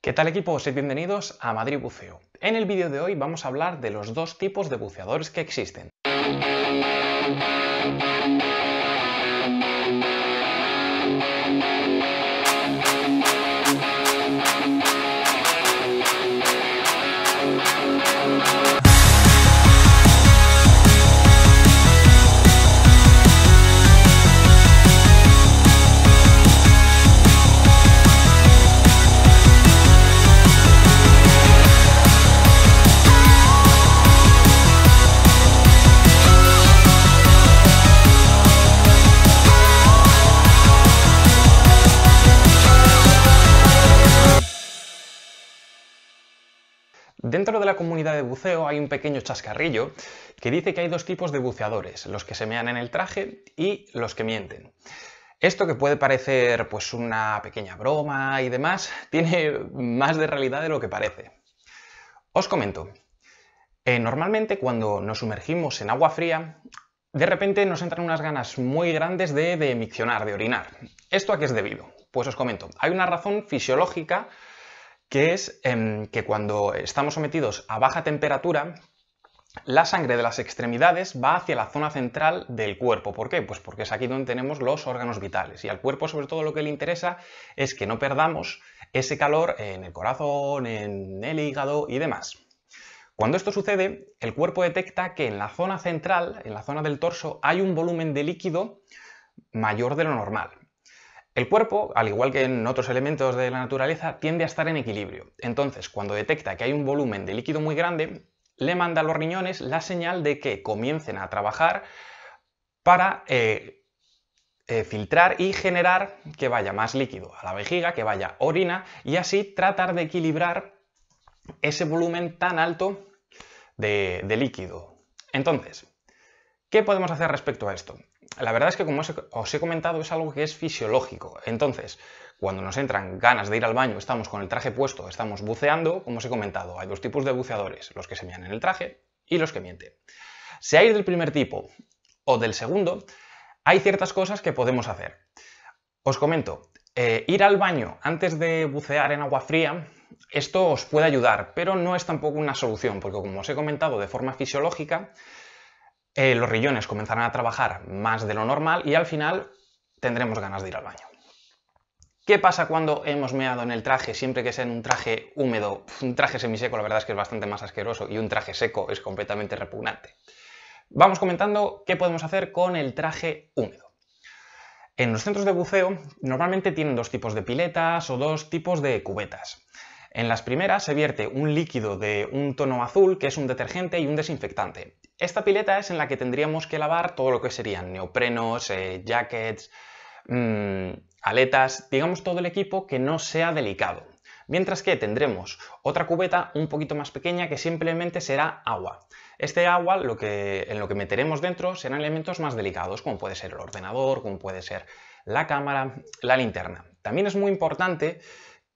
¿Qué tal equipo Y bienvenidos a Madrid Buceo. En el vídeo de hoy vamos a hablar de los dos tipos de buceadores que existen. Dentro de la comunidad de buceo hay un pequeño chascarrillo que dice que hay dos tipos de buceadores, los que se mean en el traje y los que mienten. Esto que puede parecer pues una pequeña broma y demás, tiene más de realidad de lo que parece. Os comento, eh, normalmente cuando nos sumergimos en agua fría, de repente nos entran unas ganas muy grandes de, de de orinar. ¿Esto a qué es debido? Pues os comento, hay una razón fisiológica que es em, que cuando estamos sometidos a baja temperatura, la sangre de las extremidades va hacia la zona central del cuerpo. ¿Por qué? Pues porque es aquí donde tenemos los órganos vitales. Y al cuerpo sobre todo lo que le interesa es que no perdamos ese calor en el corazón, en el hígado y demás. Cuando esto sucede, el cuerpo detecta que en la zona central, en la zona del torso, hay un volumen de líquido mayor de lo normal. El cuerpo, al igual que en otros elementos de la naturaleza, tiende a estar en equilibrio. Entonces, cuando detecta que hay un volumen de líquido muy grande, le manda a los riñones la señal de que comiencen a trabajar para eh, eh, filtrar y generar que vaya más líquido a la vejiga, que vaya orina, y así tratar de equilibrar ese volumen tan alto de líquido. Entonces, ¿qué podemos hacer respecto a esto? la verdad es que como os he comentado es algo que es fisiológico. Entonces, cuando nos entran ganas de ir al baño, estamos con el traje puesto, estamos buceando, como os he comentado, hay dos tipos de buceadores, los que se mean en el traje y los que mienten. ir del primer tipo o del segundo, hay ciertas cosas que podemos hacer. Os comento, eh, ir al baño antes de bucear en agua fría, esto os puede ayudar, pero no es tampoco una solución, porque como os he comentado de forma fisiológica, eh, los rillones comenzarán a trabajar más de lo normal y al final tendremos ganas de ir al baño. ¿Qué pasa cuando hemos meado en el traje? Siempre que sea en un traje húmedo, un traje semiseco la verdad es que es bastante más asqueroso y un traje seco es completamente repugnante. Vamos comentando qué podemos hacer con el traje húmedo. En los centros de buceo normalmente tienen dos tipos de piletas o dos tipos de cubetas. En las primeras se vierte un líquido de un tono azul, que es un detergente y un desinfectante. Esta pileta es en la que tendríamos que lavar todo lo que serían neoprenos, eh, jackets, mm, aletas, digamos todo el equipo que no sea delicado. Mientras que tendremos otra cubeta un poquito más pequeña que simplemente será agua. Este agua lo que, en lo que meteremos dentro serán elementos más delicados, como puede ser el ordenador, como puede ser la cámara, la linterna. También es muy importante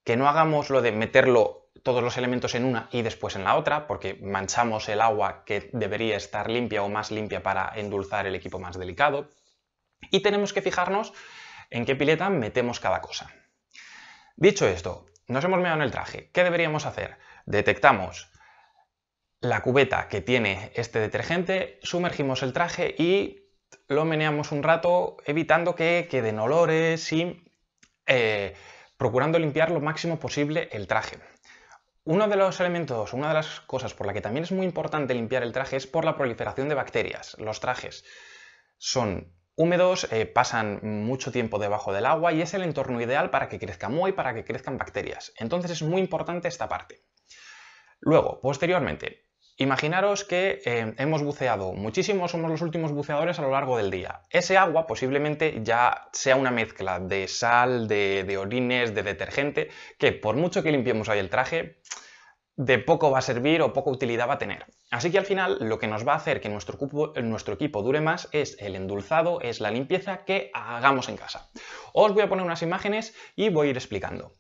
que no hagamos lo de meterlo todos los elementos en una y después en la otra, porque manchamos el agua que debería estar limpia o más limpia para endulzar el equipo más delicado. Y tenemos que fijarnos en qué pileta metemos cada cosa. Dicho esto, nos hemos meado en el traje. ¿Qué deberíamos hacer? Detectamos la cubeta que tiene este detergente, sumergimos el traje y lo meneamos un rato evitando que queden olores y eh, procurando limpiar lo máximo posible el traje. Uno de los elementos, una de las cosas por la que también es muy importante limpiar el traje es por la proliferación de bacterias. Los trajes son húmedos, eh, pasan mucho tiempo debajo del agua y es el entorno ideal para que crezca muy, y para que crezcan bacterias. Entonces es muy importante esta parte. Luego, posteriormente, Imaginaros que eh, hemos buceado muchísimo, somos los últimos buceadores a lo largo del día. Ese agua posiblemente ya sea una mezcla de sal, de, orines, de detergente, que por mucho que limpiemos ahí el traje, de poco va a servir o poca utilidad va a tener. Así que al final lo que nos va a hacer que nuestro, nuestro, equipo dure más es el endulzado, es la limpieza que hagamos en casa. Os voy a poner unas imágenes y voy a ir explicando.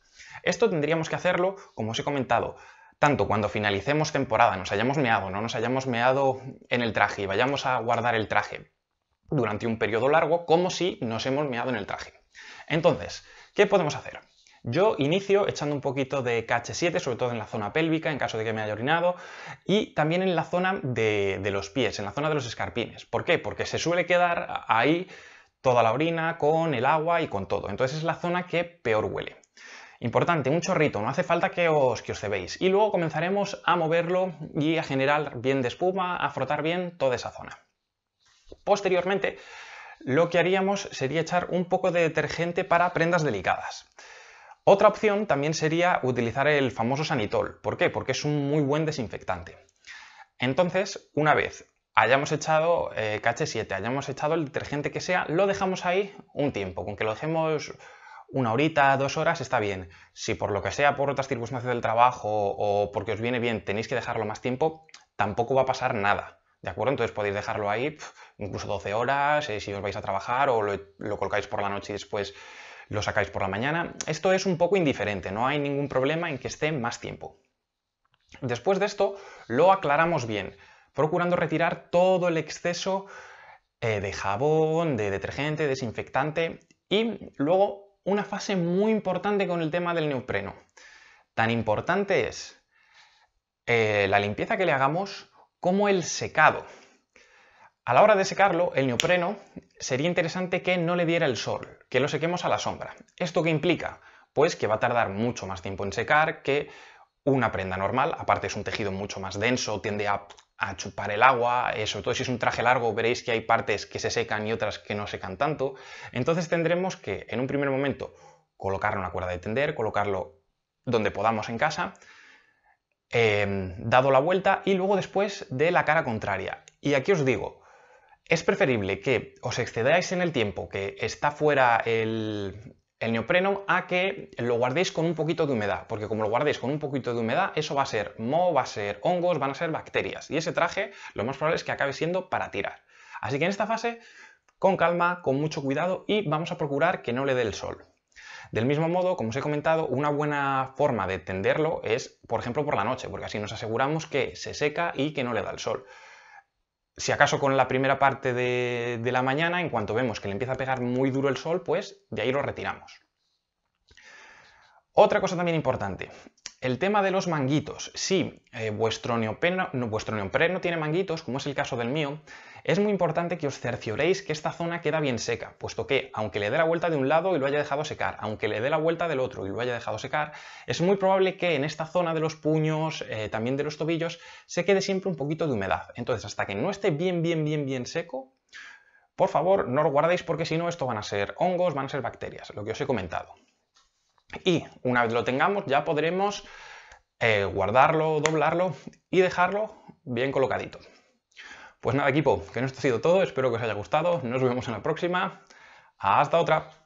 Esto tendríamos que hacerlo, como os he comentado, tanto cuando finalicemos temporada, nos hayamos meado, no nos hayamos meado en el traje y vayamos a guardar el traje durante un periodo largo, como si nos hemos meado en el traje. Entonces, ¿qué podemos hacer? Yo inicio echando un poquito de KH7, sobre todo en la zona pélvica, en caso de que me haya orinado, y también en la zona de, de los pies, en la zona de los escarpines. ¿Por qué? Porque se suele quedar ahí toda la orina, con el agua y con todo. Entonces es la zona que peor huele. Importante, un chorrito, no hace falta que os, que os cebéis. Y luego comenzaremos a moverlo y a generar bien de espuma, a frotar bien toda esa zona. Posteriormente, lo que haríamos sería echar un poco de detergente para prendas delicadas. Otra opción también sería utilizar el famoso sanitol. ¿Por qué? Porque es un muy buen desinfectante. Entonces, una vez hayamos echado eh, KH7, hayamos echado el detergente que sea, lo dejamos ahí un tiempo, con que lo dejemos una horita, dos horas está bien. Si por lo que sea, por otras circunstancias del trabajo o porque os viene bien, tenéis que dejarlo más tiempo, tampoco va a pasar nada. ¿De acuerdo? Entonces podéis dejarlo ahí incluso 12 horas, eh, si os vais a trabajar o lo, colocáis por la noche y después lo sacáis por la mañana. Esto es un poco indiferente, no hay ningún problema en que esté más tiempo. Después de esto, lo aclaramos bien, procurando retirar todo el exceso eh, de jabón, de detergente, desinfectante y luego una fase muy importante con el tema del neopreno. Tan importante es eh, la limpieza que le hagamos como el secado. A la hora de secarlo, el neopreno sería interesante que no le diera el sol, que lo sequemos a la sombra. ¿Esto qué implica? Pues que va a tardar mucho más tiempo en secar que una prenda normal, aparte es un tejido mucho más denso, tiende a a chupar el agua, eh, sobre todo si es un traje largo veréis que hay partes que se secan y otras que no secan tanto, entonces tendremos que en un primer momento colocar una cuerda de tender, colocarlo donde podamos en casa, eh, dado la vuelta y luego después de la cara contraria. Y aquí os digo, es preferible que os excedáis en el tiempo que está fuera el, el neopreno a que lo guardéis con un poquito de humedad, porque como lo guardéis con un poquito de humedad, eso va a ser moho, va a ser hongos, van a ser bacterias. Y ese traje lo más probable es que acabe siendo para tirar. Así que en esta fase, con calma, con mucho cuidado y vamos a procurar que no le dé el sol. Del mismo modo, como os he comentado, una buena forma de tenderlo es, por ejemplo, por la noche, porque así nos aseguramos que se seca y que no le da el sol si acaso con la primera parte de, la mañana, en cuanto vemos que le empieza a pegar muy duro el sol, pues de ahí lo retiramos. Otra cosa también importante, el tema de los manguitos. Si eh, vuestro, neopreno, no, tiene manguitos, como es el caso del mío, es muy importante que os cercioréis que esta zona queda bien seca, puesto que aunque le dé la vuelta de un lado y lo haya dejado secar, aunque le dé la vuelta del otro y lo haya dejado secar, es muy probable que en esta zona de los puños, eh, también de los tobillos, se quede siempre un poquito de humedad. Entonces, hasta que no esté bien, bien, bien, bien seco, por favor, no lo guardéis porque si no, esto van a ser hongos, van a ser bacterias, lo que os he comentado. Y una vez lo tengamos ya podremos eh, guardarlo, doblarlo y dejarlo bien colocadito. Pues nada equipo, que esto ha sido todo, espero que os haya gustado, nos vemos en la próxima, hasta otra.